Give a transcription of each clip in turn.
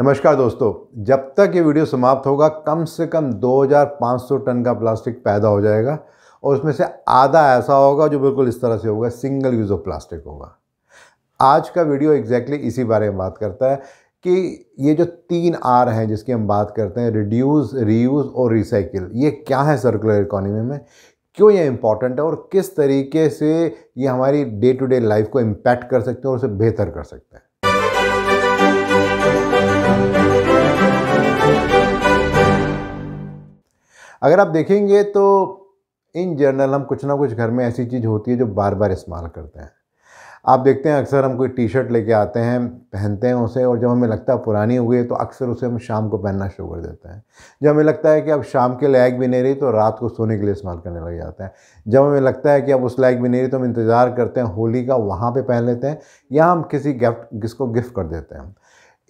नमस्कार दोस्तों जब तक ये वीडियो समाप्त होगा कम से कम 2500 टन का प्लास्टिक पैदा हो जाएगा और उसमें से आधा ऐसा होगा जो बिल्कुल इस तरह से होगा सिंगल यूज़ ऑफ प्लास्टिक होगा आज का वीडियो एग्जैक्टली exactly इसी बारे में बात करता है कि ये जो तीन आर हैं जिसकी हम बात करते हैं रिड्यूस रीयूज़ और रिसाइकिल ये क्या है सर्कुलर इकोनॉमी में क्यों ये इम्पॉर्टेंट है और किस तरीके से ये हमारी डे टू डे लाइफ को इम्पैक्ट कर सकते हैं और उसे बेहतर कर सकते हैं अगर आप देखेंगे तो इन जनरल हम कुछ ना कुछ घर में ऐसी चीज़ होती है जो बार बार इस्तेमाल करते हैं आप देखते हैं अक्सर हम कोई टी शर्ट लेके आते हैं पहनते हैं उसे और जब हमें लगता है पुरानी हुई है तो अक्सर उसे हम शाम को पहनना शुरू कर देते हैं जब हमें लगता है कि अब शाम के लायक भी नहीं रही तो रात को सोने के लिए इस्तेमाल करने लग जाते हैं जब हमें लगता है कि अब उस लायक भी नहीं रही तो हम इंतज़ार करते हैं होली का वहाँ पर पहन लेते हैं या हम किसी गिफ्ट किसको गिफ्ट कर देते हैं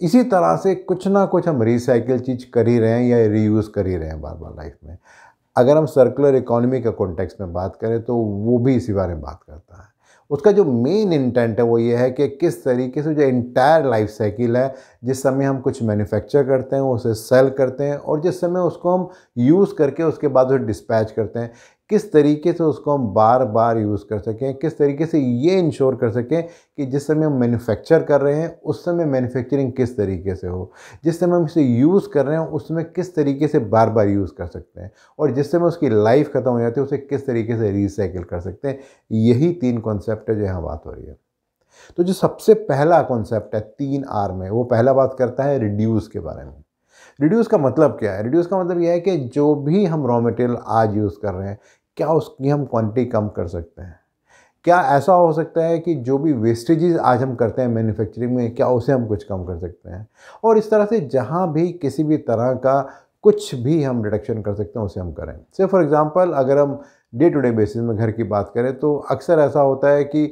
इसी तरह से कुछ ना कुछ हम रिसाइकिल चीज़ कर ही रहे हैं या रीयूज़ कर ही रहे हैं बार बार लाइफ में अगर हम सर्कुलर इकोनॉमी का कॉन्टेक्स्ट में बात करें तो वो भी इसी बारे में बात करता है उसका जो मेन इंटेंट है वो ये है कि किस तरीके से जो इंटायर लाइफ साइकिल है जिस समय हम कुछ मैन्युफैक्चर करते हैं उसे सेल करते हैं और जिस समय उसको हम यूज़ करके उसके बाद उसे डिस्पैच करते हैं किस तरीके से उसको हम बार बार यूज़ कर सकें किस तरीके से ये इंश्योर कर सकें कि जिस समय हम मैन्युफैक्चर कर रहे हैं उस समय मैन्युफैक्चरिंग किस तरीके से हो जिस समय हम इसे यूज़ कर रहे हैं उसमें किस तरीके से बार बार यूज़ कर सकते हैं और जिस समय उसकी लाइफ ख़त्म हो जाती है उसे किस तरीके से रिसाइकिल कर सकते हैं यही तीन कॉन्सेप्ट है जो यहाँ बात हो रही है तो जो सबसे पहला कॉन्सेप्ट है तीन आर में वो पहला बात करता है रिड्यूस के बारे में रिड्यूस का मतलब क्या है रिड्यूस का मतलब यह है कि जो भी हम रॉ मटेरियल आज यूज़ कर रहे हैं क्या उसकी हम क्वांटिटी कम कर सकते हैं क्या ऐसा हो सकता है कि जो भी वेस्टेजेस आज हम करते हैं मैन्युफैक्चरिंग में क्या उसे हम कुछ कम कर सकते हैं और इस तरह से जहाँ भी किसी भी तरह का कुछ भी हम रिडक्शन कर सकते हैं उसे हम करें से फॉर एग्ज़ाम्पल अगर हम डे टू डे बेसिस में घर की बात करें तो अक्सर ऐसा होता है कि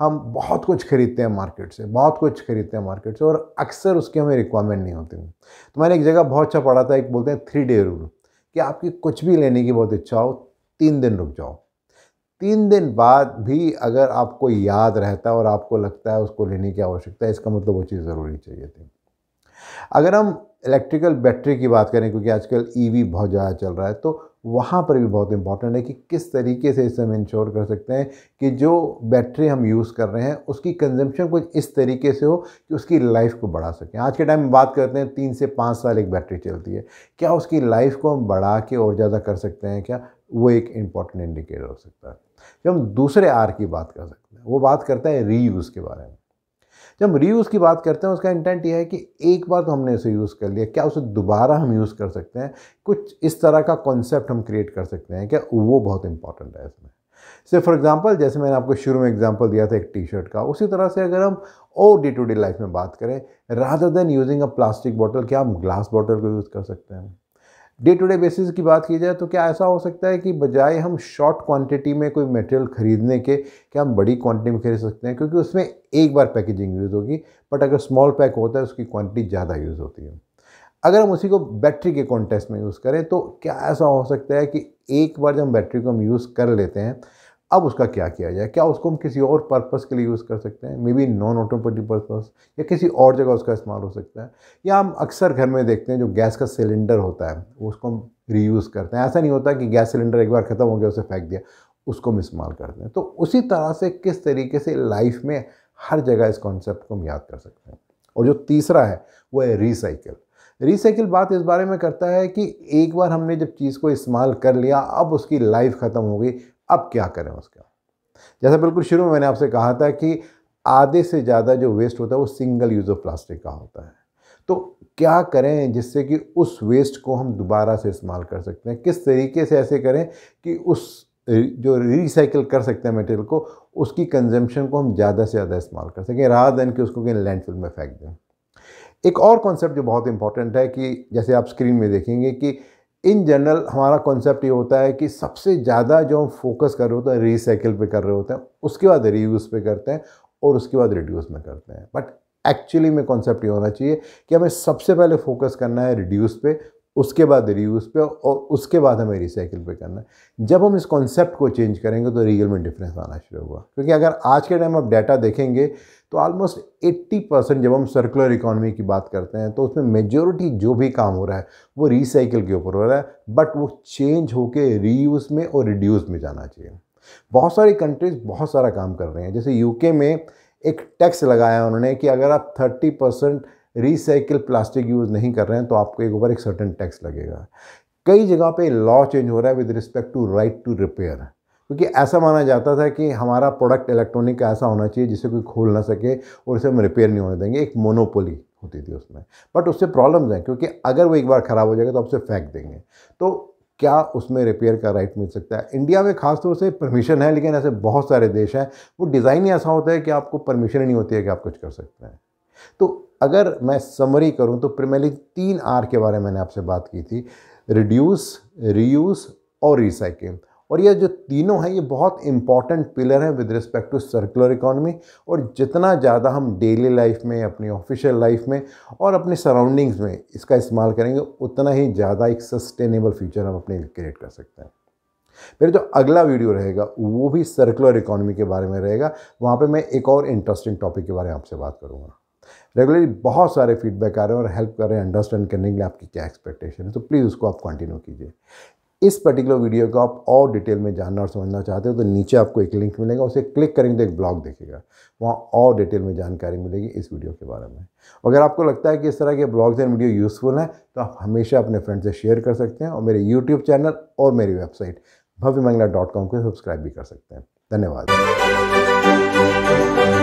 हम बहुत कुछ खरीदते हैं मार्केट से बहुत कुछ खरीदते हैं मार्केट से और अक्सर उसकी हमें रिक्वायरमेंट नहीं होती तो मैंने एक जगह बहुत अच्छा पढ़ा था एक बोलते हैं थ्री डे रूल कि आपकी कुछ भी लेने की बहुत इच्छा हो तीन दिन रुक जाओ तीन दिन बाद भी अगर आपको याद रहता है और आपको लगता है उसको लेने की आवश्यकता है इसका मतलब वो चीज़ ज़रूरी चाहिए थी अगर हम इलेक्ट्रिकल बैटरी की बात करें क्योंकि आजकल ईवी e बहुत ज़्यादा चल रहा है तो वहाँ पर भी बहुत इंपॉर्टेंट है कि किस तरीके से इसे हम इंश्योर कर सकते हैं कि जो बैटरी हम यूज़ कर रहे हैं उसकी कंजम्पशन कुछ इस तरीके से हो कि उसकी लाइफ को बढ़ा सकें आज के टाइम में बात करते हैं तीन से पाँच साल एक बैटरी चलती है क्या उसकी लाइफ को हम बढ़ा के और ज़्यादा कर सकते हैं क्या वो एक इम्पॉर्टेंट इंडिकेटर हो सकता है जब हम दूसरे आर की बात कर सकते हैं वो बात करते हैं री के बारे में जब हम रीयूज़ की बात करते हैं उसका इंटेंट यह है कि एक बार तो हमने उसे यूज़ कर लिया क्या उसे दोबारा हम यूज़ कर सकते हैं कुछ इस तरह का कॉन्सेप्ट हम क्रिएट कर सकते हैं क्या वो बहुत इंपॉर्टेंट है इसमें से फॉर एग्जांपल जैसे मैंने आपको शुरू में एग्जांपल दिया था एक टी शर्ट का उसी तरह से अगर हम और डे टू डे लाइफ में बात करें rather than using a plastic bottle क्या हम ग्लास बॉटल को यूज़ कर सकते हैं डे टू डे बेसिस की बात की जाए तो क्या ऐसा हो सकता है कि बजाय हम शॉर्ट क्वांटिटी में कोई मटेरियल ख़रीदने के क्या हम बड़ी क्वांटिटी में खरीद सकते हैं क्योंकि उसमें एक बार पैकेजिंग यूज़ होगी बट अगर स्मॉल पैक होता है उसकी क्वांटिटी ज़्यादा यूज़ होती है अगर हम उसी को बैटरी के कॉन्टेस्ट में यूज़ करें तो क्या ऐसा हो सकता है कि एक बार जब हम बैटरी को हम यूज़ कर लेते हैं अब उसका क्या किया जाए क्या उसको हम किसी और पर्पज़ के लिए यूज़ कर सकते हैं maybe non automatic purpose या किसी और जगह उसका इस्तेमाल हो सकता है या हम अक्सर घर में देखते हैं जो गैस का सिलेंडर होता है उसको हम रीयूज़ करते हैं ऐसा नहीं होता कि गैस सिलेंडर एक बार ख़त्म हो गया उसे फेंक दिया उसको हम इस्तेमाल करते हैं तो उसी तरह से किस तरीके से लाइफ में हर जगह इस कॉन्सेप्ट को हम याद कर सकते हैं और जो तीसरा है वो है रिसाइकिल रिसाइकिल बात इस बारे में करता है कि एक बार हमने जब चीज़ को इस्तेमाल कर लिया अब उसकी लाइफ ख़त्म हो गई अब क्या करें उसका जैसा बिल्कुल शुरू में मैंने आपसे कहा था कि आधे से ज़्यादा जो वेस्ट होता है वो सिंगल यूज़ ऑफ प्लास्टिक का होता है तो क्या करें जिससे कि उस वेस्ट को हम दोबारा से इस्तेमाल कर सकते हैं किस तरीके से ऐसे करें कि उस जो रिसाइकिल कर सकते हैं मटेरियल को उसकी कंजम्पशन को हम ज़्यादा से ज़्यादा इस्तेमाल कर सकें रात दिन कि उसको कहीं लैंडफिल में फेंक दें एक और कॉन्सेप्ट जो बहुत इंपॉर्टेंट है कि जैसे आप स्क्रीन में देखेंगे कि इन जनरल हमारा कॉन्सेप्ट ये होता है कि सबसे ज़्यादा जो हम फोकस कर रहे होते हैं रिसाइकिल पे कर रहे होते हैं उसके बाद रीयूज़ पे करते हैं और उसके बाद रिड्यूस में करते हैं बट एक्चुअली में कॉन्सेप्ट ये होना चाहिए कि हमें सबसे पहले फोकस करना है रिड्यूस पे उसके बाद रीयूज़ पे और उसके बाद हमें रिसाइकिल पे करना है जब हम इस कॉन्सेप्ट को चेंज करेंगे तो रियल में डिफरेंस आना शुरू हुआ क्योंकि अगर आज के टाइम आप डाटा देखेंगे तो ऑलमोस्ट 80 परसेंट जब हम सर्कुलर इकोनॉमी की बात करते हैं तो उसमें मेजोरिटी जो भी काम हो रहा है वो रिसाइकिल के ऊपर हो रहा है बट वो चेंज होकर रीयूज़ में और रिड्यूज़ में जाना चाहिए बहुत सारी कंट्रीज़ बहुत सारा काम कर रहे हैं जैसे यूके में एक टैक्स लगाया उन्होंने कि अगर आप thirty percent recycle plastic use नहीं कर रहे हैं तो आपको एक ऊपर एक सर्टन टैक्स लगेगा कई जगह पे लॉ चेंज हो रहा है with respect to right to repair क्योंकि ऐसा माना जाता था कि हमारा प्रोडक्ट इलेक्ट्रॉनिक का ऐसा होना चाहिए जिसे कोई खोल ना सके और उसे हम रिपेयर नहीं होने देंगे एक मोनोपोली होती थी उसमें बट उससे प्रॉब्लम्स हैं क्योंकि अगर वो एक बार ख़राब हो जाएगा तो आप उसे फेंक देंगे तो क्या उसमें रिपेयर का राइट मिल सकता है इंडिया में खासतौर से परमिशन है लेकिन ऐसे बहुत सारे देश हैं वो डिज़ाइन ही ऐसा होता है कि आपको परमिशन ही नहीं होती है कि आप कुछ कर सकते हैं तो अगर मैं समरी करूं तो प्रिमेली तीन आर के बारे में मैंने आपसे बात की थी रिड्यूस रीयूज़ और रिसाइकिल और ये जो तीनों हैं ये बहुत इंपॉर्टेंट पिलर हैं with respect to circular economy और जितना ज़्यादा हम डेली लाइफ में अपनी ऑफिशियल लाइफ में और अपने सराउंडिंग्स में इसका इस्तेमाल करेंगे उतना ही ज़्यादा एक सस्टेनेबल फ्यूचर हम अपने क्रिएट कर सकते हैं मेरा जो अगला वीडियो रहेगा वो भी सर्कुलर इकोनॉमी के बारे में रहेगा वहाँ पर मैं एक और इंटरेस्टिंग टॉपिक के बारे में आपसे बात करूँगा रेगुलरली बहुत सारे फीडबैक आ रहे हैं और हेल्प कर रहे हैं अंडरस्टैंड करने के लिए आपकी क्या एक्सपेक्टेशन है तो प्लीज़ उसको आप कंटिन्यू कीजिए इस पर्टिकुलर वीडियो को आप और डिटेल में जानना और समझना चाहते हो तो नीचे आपको एक लिंक मिलेगा उसे क्लिक करेंगे तो एक ब्लॉग देखेगा वहाँ और डिटेल में जानकारी मिलेगी इस वीडियो के बारे में अगर आपको लगता है कि इस तरह के ब्लॉग्स एंड वीडियो यूज़फुल हैं तो आप हमेशा अपने फ्रेंड से शेयर कर सकते हैं और मेरे यूट्यूब चैनल और मेरी website Bhavya Mangla dot com को सब्सक्राइब भी कर सकते हैं धन्यवाद